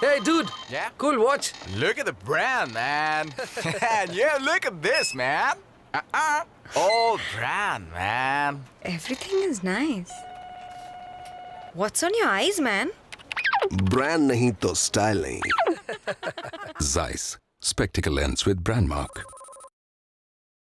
Hey, dude. Yeah? Cool watch. Look at the brand, man. yeah, look at this, man. Uh-uh. Old brand, man. Everything is nice. What's on your eyes, man? Brand nahi to style Zeiss. Spectacle lens with brand mark.